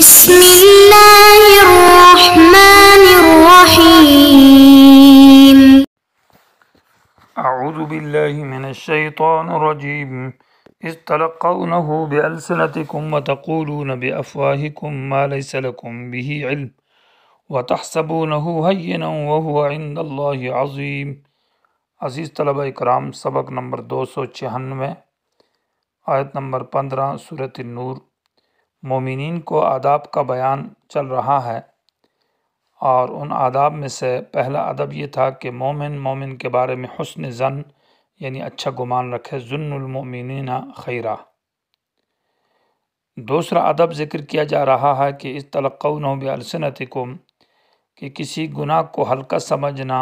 بسم الله الرحمن الرحيم أعوذ بالله من الشيطان الرجيم إذ تلقونه بألسنتكم وتقولون بأفواهكم ما ليس لكم به علم وتحسبونه هينا وهو عند الله عظيم عزيز طلبہ اكرام سبق نمبر دو سو چھیانوے آیت نمبر پندرہ سورة النور मोमिन को आदाब का बयान चल रहा है और उन आदाब में से पहला अदब ये था कि मोमिन मोमिन के बारे में हसन जन यानी अच्छा गुमान रखे जुनमिन खैरा दूसरा अदब ज़िक्र किया जा रहा है कि इस तलक़न बलसनतिकुम कि किसी गुनाह को हल्का समझना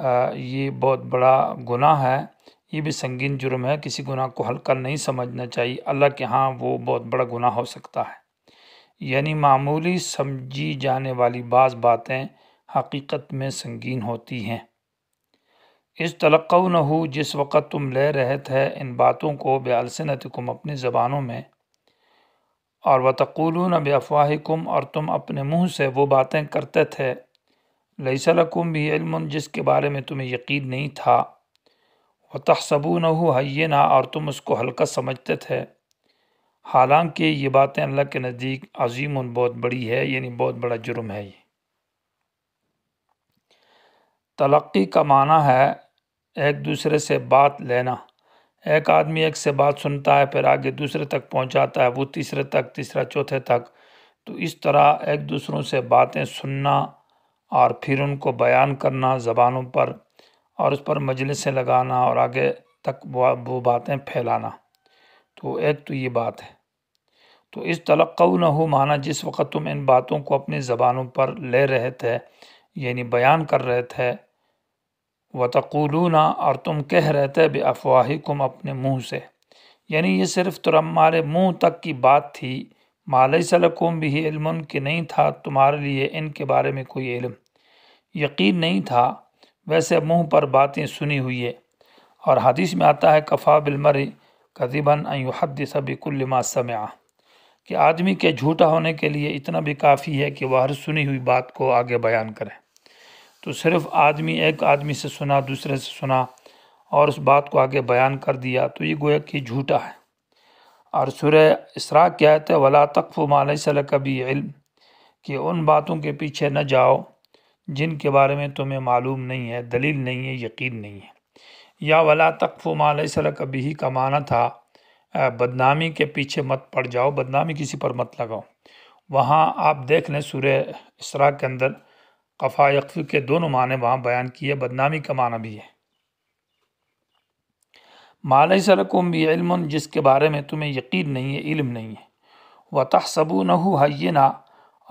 ये बहुत बड़ा गुनाह है ये भी संगीन जुर्म है किसी गुनाह को हल्का नहीं समझना चाहिए अल्लाह के यहाँ वो बहुत बड़ा गुनाह हो सकता है यानी मामूली समझी जाने वाली बाज़ बातें हकीकत में संगीन होती हैं इस न हो जिस वक़्त तुम ले रहे थे इन बातों को बेअलसनतकुम अपनी ज़बानों में और अफवाह कुम और तुम अपने मुँह से वो बातें करते थे लईसलकुम भी इल्म जिसके बारे में तुम्हें यकीन नहीं था व तहसबून हयना और तुम उसको हल्का समझते थे हालांकि ये बातें अल्लाह के नज़दीक अजीम और बहुत बड़ी है यानी बहुत बड़ा जुर्म है ये तलक्की का माना है एक दूसरे से बात लेना एक आदमी एक से बात सुनता है फिर आगे दूसरे तक पहुंचाता है वो तीसरे तक तीसरा चौथे तक तो इस तरह एक दूसरों से बातें सुनना और फिर उनको बयान करना ज़बानों पर और उस पर मजलिसें लगाना और आगे तक वो बातें फैलाना तो एक तो ये बात है तो इस तलक़ न हो माना जिस वक़्त तुम इन बातों को अपनी ज़बानों पर ले रहे थे यानी बयान कर रहे थे तकुलना और तुम कह रहे थे बे बेअफवाहिकुम अपने मुंह से यानी ये सिर्फ तुम्हारे तो मुंह तक की बात थी मालई सलकुम भी इल्म कि नहीं था तुम्हारे लिए इनके बारे में कोई इल्म यकीन नहीं था वैसे मुंह पर बातें सुनी हुई है और हदीस में आता है कफ़ा बिलमर कदीबन अयुहदस बिकुल्लमा समा कि आदमी के झूठा होने के लिए इतना भी काफ़ी है कि वह हर सुनी हुई बात को आगे बयान करें तो सिर्फ आदमी एक आदमी से सुना दूसरे से सुना और उस बात को आगे बयान कर दिया तो ये गोया कि झूठा है और सुर इसरा क्या है वला तकफ़ माल कभी इल्म कि उन बातों के पीछे न जाओ जिनके बारे में तुम्हें मालूम नहीं है दलील नहीं है यकीन नहीं है या वला तकफ़ मालसल कभी का माना था बदनामी के पीछे मत पड़ जाओ बदनामी किसी पर मत लगाओ वहाँ आप देख लें सूर्य इसरा के अंदर कफ़ा यकफ़ के दोनों माने वहाँ बयान किए बदनामी का माना भी है मालई को भी इल्म जिसके बारे में तुम्हें यकीन नहीं है इल्म नहीं है व तहसबू नहु हयना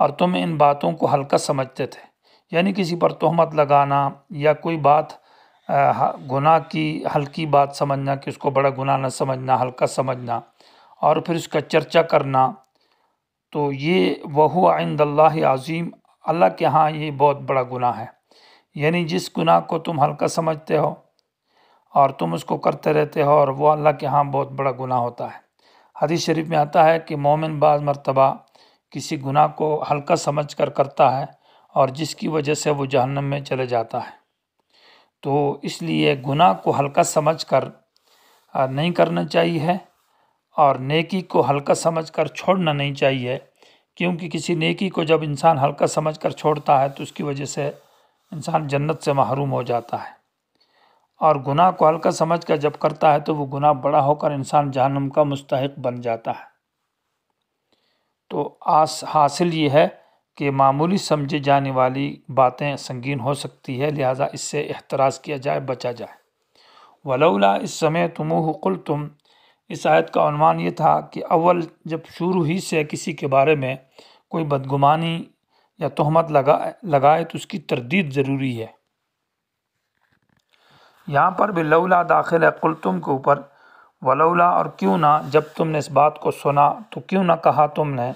और तुम इन बातों को हल्का समझते थे यानी किसी पर तहमत लगाना या कोई बात गुनाह की हल्की बात समझना कि उसको बड़ा गुनाह न समझना हल्का समझना और फिर उसका चर्चा करना तो ये वह आइंदल्ला आज़ीम अल्लाह के यहाँ ये बहुत बड़ा गुनाह है यानी जिस गुनाह को तुम हल्का समझते हो और तुम उसको करते रहते हो और वो अल्लाह के यहाँ बहुत बड़ा गुनाह होता है हदीस शरीफ में आता है कि मोमिन बाज मरतबा किसी गुनाह को हल्का समझ कर करता है और जिसकी वजह से वो जहन्नम में चले जाता है तो इसलिए गुनाह को हल्का समझ कर नहीं करना चाहिए और नेकी को हल्का समझ कर छोड़ना नहीं चाहिए क्योंकि किसी नेकी को जब इंसान हल्का समझ कर छोड़ता है तो उसकी वजह से इंसान जन्नत से महरूम हो जाता है और गुनाह को हल्का समझ कर जब करता है तो वो गुनाह बड़ा होकर इंसान जहनम का मुस्तक बन जाता है तो आस हासिल ये है कि मामूली समझे जाने वाली बातें संगीन हो सकती है लिहाजा इससे एहतराज़ किया जाए बचा जाए वलौला इस समय तुमह कुल तुम इस आयत का अनुमान ये था कि अव्वल जब शुरू ही से किसी के बारे में कोई बदगुमानी या तहमत लगा लगाए तो उसकी तरदीद ज़रूरी है यहाँ पर भी लौला दाखिल है कुलतुम के ऊपर वलौला और क्यों ना जब तुमने इस बात को सुना तो क्यों ना कहा तुमने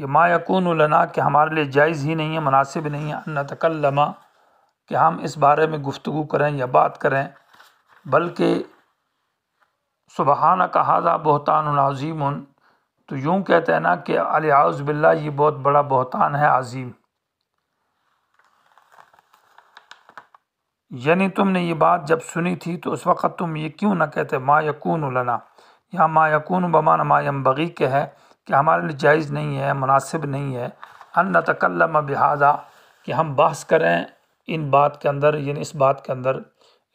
कि मा यकून लना कि हमारे लिए जायज़ ही नहीं है मुनासिब नहीं है अन कि हम इस बारे में गुफ्तु करें या बात करें बल्कि सुबहाना का हाजा बहतान अजीम तो यूँ कहते हैं ना कि अलियाज़बिल्ला ये बहुत बड़ा बहतान है अजीम यानी तुमने ये बात जब सुनी थी तो उस वक़्त तुम ये क्यों ना कहते मा यकून लना यहाँ मा यकून बमान यम बगी के है कि हमारे लिए जायज़ नहीं है मुनासिब नहीं है अन तकल्लम बिहाजा कि हम बहस करें इन बात के अंदर यानी इस बात के अंदर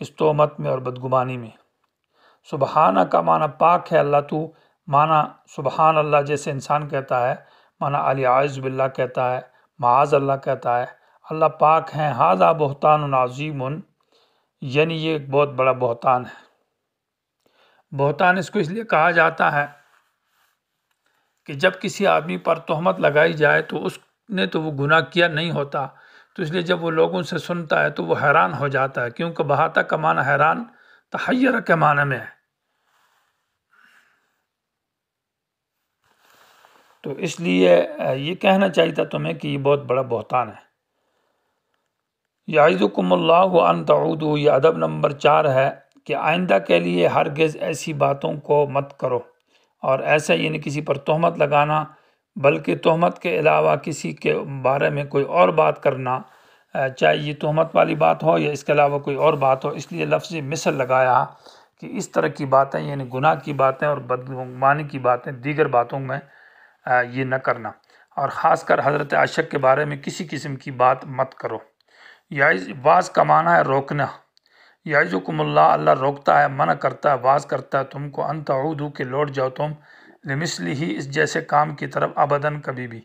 इस तोहमत में और बदगुमानी में सुबहाना का माना पाक है अल्लाह तू माना सुबहान अल्लाह जैसे इंसान कहता है माना अली आयज़बिल्ला कहता है माज अल्लाह कहता है अल्लाह पाक हैं हाजा बहतान नाजीम यानी ये एक बहुत बड़ा बहतान है बहतान इसको इसलिए कहा जाता है कि जब किसी आदमी पर तोहमत लगाई जाए तो उसने तो वो गुनाह किया नहीं होता तो इसलिए जब वो लोगों से सुनता है तो वो हैरान हो जाता है क्योंकि बहाता का माना हैरान तहैर के माने में है तो इसलिए ये कहना चाहिए था तुम्हें कि ये बहुत बड़ा बहतान है याज़ुकमल्लाउद ये अदब नंबर चार है कि आइंदा के लिए हरगज़ ऐसी बातों को मत करो और ऐसा यानी किसी पर तहमत लगाना बल्कि तहमत के अलावा किसी के बारे में कोई और बात करना चाहे ये तहमत वाली बात हो या इसके अलावा कोई और बात हो इसलिए लफ्ज़ मिसल लगाया कि इस तरह की बातें यानी गुनाह की बातें और बदगुमानी की बातें दीगर बातों में ये न करना और ख़ासकर हज़रत आशक के बारे में किसी किस्म की बात मत करो या बाज़ कमाना है रोकना याजुकमल्ला अल्लाह रोकता है मना करता है वाज करता है तुमको अंत उदू के लौट जाओ तुम लिमिसली ही इस जैसे काम की तरफ अबदन कभी भी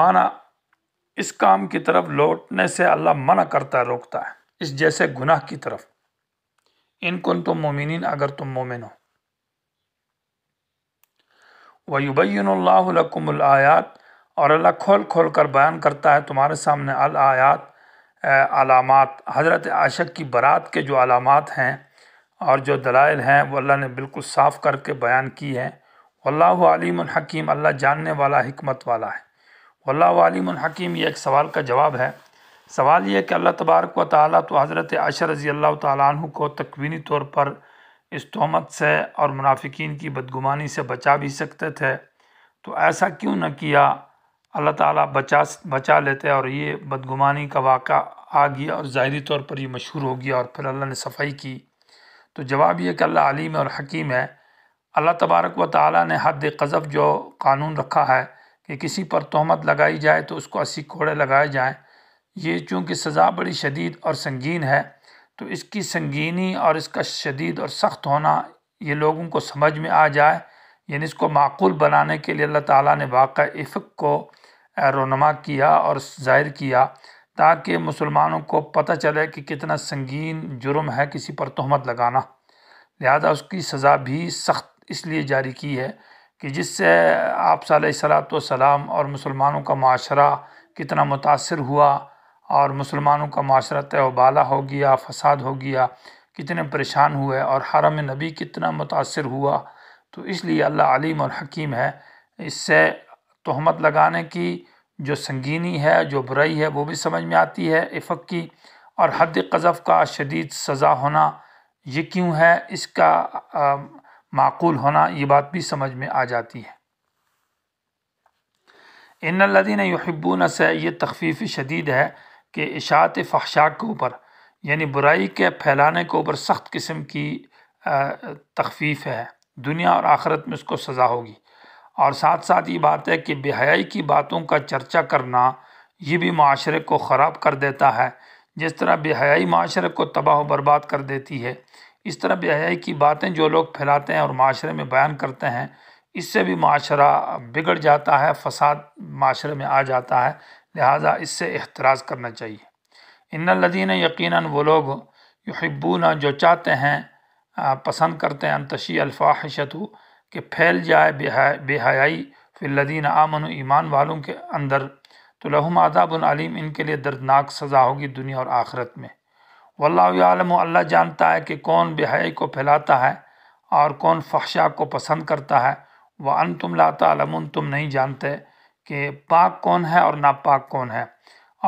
माना इस काम की तरफ लौटने से अल्लाह मना करता है रोकता है इस जैसे गुनाह की तरफ इनकुन तुम मोमिन अगर तुम मोमिन हो वयुबैनकुमल आयात और अल्लाह खोल खोल कर बयान करता है तुम्हारे सामने अल आयात अलामत हज़रत आशक़ की बारात के जो अलामत हैं और जो दलाइल हैं वो अल्लाह ने बिल्कुल साफ़ करके बयान की है वल्लाह हकीम अल्लाह जानने वाला हिकमत वाला है वल्लाह आलिम हकीम ये एक सवाल का जवाब है सवाल ये कि अल्लाह तबारक व ताली तो हज़रत आशर रज़ी अल्लाह तु को तकवीनी तौर पर इस तहमत से और मुनाफिकीन की बदगुमानी से बचा भी सकते थे तो ऐसा क्यों न किया अल्लाह ताला बचा बचा लेते हैं और ये बदगुमानी का वाक़ा आ गया और ज़ाहरी तौर पर ये मशहूर हो गया और फिर अल्लाह ने सफाई की तो जवाब ये कि अल्लाह आलिम और हकीम है अल्लाह तबारक व ताली ने हद कज़ब जो कानून रखा है कि किसी पर तहमत लगाई जाए तो उसको अस्सी कोड़े लगाए जाएँ ये चूँकि सज़ा बड़ी शदीद और संगीन है तो इसकी संगीनी और इसका शदीद और सख्त होना ये लोगों को समझ में आ जाए यानी इसको माकूल बनाने के लिए अल्लाह ताला ने वाक़ इफ़क को रोनमा किया और ज़ाहिर किया ताकि मुसलमानों को पता चले कि कितना संगीन जुर्म है किसी पर तहमत लगाना लिहाजा उसकी सज़ा भी सख्त इसलिए जारी की है कि जिससे आप सलात सलाम और मुसलमानों का माशरा कितना मुतासर हुआ और मुसलमानों का माशरा उबाला हो गया फसाद हो गया कितने परेशान हुए और हरम नबी कितना मुतासर हुआ तो इसलिए अल्लाह अलीम और हकीम है इससे तहमत लगाने की जो संगीनी है जो बुराई है वो भी समझ में आती है इफ़क की और हद कज़फ़ का शदीद सज़ा होना ये क्यों है इसका माकूल होना ये बात भी समझ में आ जाती है इन लदीन न से ये तखफीफ़ शदीद है कि इशात फ़हशा के ऊपर यानी बुराई के फैलाने के ऊपर सख्त किस्म की तखफीफ़ है दुनिया और आखरत में उसको सज़ा होगी और साथ साथ ये बात है कि बेहयाई की बातों का चर्चा करना ये भी माशरे को ख़राब कर देता है जिस तरह बेहयाई माशरे को तबाह बर्बाद कर देती है इस तरह बेहयाई की बातें जो लोग फैलाते हैं और माशरे में बयान करते हैं इससे भी माशरा बिगड़ जाता है फसाद माशरे में आ जाता है लिहाजा इससे एहतराज़ करना चाहिए इन लदीन यकीन वो लोग यब्बूना जो चाहते हैं पसंद करते हैं अनतशी अलफाहशत कि फैल जाए बेहयाई लदीन आमन ईमान वालों के अंदर तो लहम आदाब अलीम इनके लिए दर्दनाक सज़ा होगी दुनिया और आखरत में वल्लम अल्लाह जानता है कि कौन बेहयाई को फैलाता है और कौन फहशा को पसंद करता है वह अन तुम लातम तुम नहीं जानते कि पाक कौन है और नापाक कौन है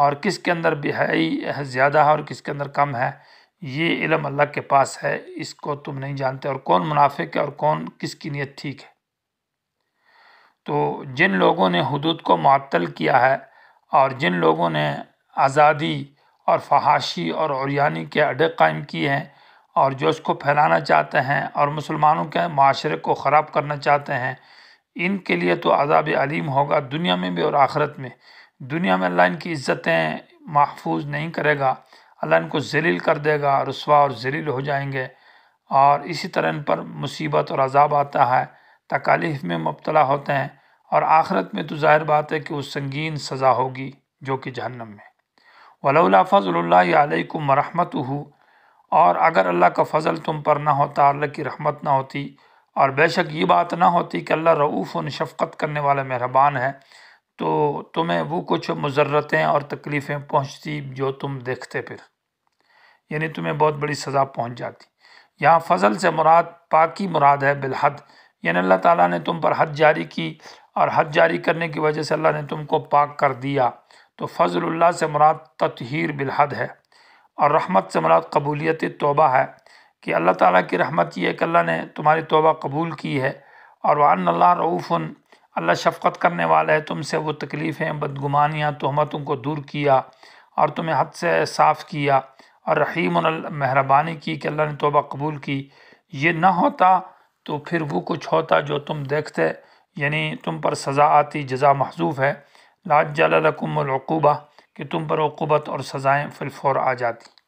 और किसके अंदर बेहयाई ज़्यादा है और किसके अंदर कम है ये इलम अल्लाह के पास है इसको तुम नहीं जानते और कौन मुनाफिक है और कौन किसकी नीयत ठीक है तो जिन लोगों ने हदूद को मअतल किया है और जिन लोगों ने आज़ादी और फहाशी और औरियानी के अड्डे कायम किए हैं और जो इसको फैलाना चाहते हैं और मुसलमानों के माशरे को ख़राब करना चाहते हैं इनके लिए तो अजाब अलीम होगा दुनिया में भी और आखरत में दुनिया में अल्लाह इनकी इज़्ज़तें महफूज नहीं करेगा अल्लाह इनको जलील कर देगा रसवा और जलील हो जाएंगे और इसी तरह इन पर मुसीबत और अजाब आता है तकालीफ में मुबतला होते हैं और आखरत में तो ज़ाहिर बात है कि वह संगीन सज़ा होगी जो कि जहन्नम में वलौला फ़ज़ल्लाकुम रहमत और अगर अल्लाह का फ़ज़ल तुम पर ना होता अल्लाह की रहमत ना होती और बेशक ये बात ना होती कि अल्लाह रऊफ़ शफ़त करने वाला मेहरबान है तो तुम्हें वो कुछ मुजरतें और तकलीफ़ें पहुँचती जो तुम देखते फिर यानी तुम्हें बहुत बड़ी सज़ा पहुँच जाती यहाँ फजल से मुराद पाकि मुराद है बिलहद यानी अल्लाह ताला ने तुम पर हद जारी की और हद जारी करने की वजह से अल्लाह ने तुमको पाक कर दिया तो फजल्ला से मुराद ततहर बिलहद है और रहमत से मुराद कबूलियत तोबा है कि अल्लाह ताला की रहमत ये कि अल्लाह ने तुम्हारी तोबा कबूल की है और वान अल्लाह रऊफ़ अल्लाह शफ़क़त करने वाला है तुमसे वो तकलीफ़ें बदगुमानियाँ तहमतों तो को दूर किया और तुम्हें हद से साफ़ किया और रहीम मेहरबानी की कि अल्लाह ने तोबा कबूल की ये ना होता तो फिर वो कुछ होता जो तुम देखते यानी तुम पर सज़ा आती जजा महजूफ़ है लाजलकुमलूबा कि तुम पर वक़ूबत और सज़ाएँ फिलफौर आ जाती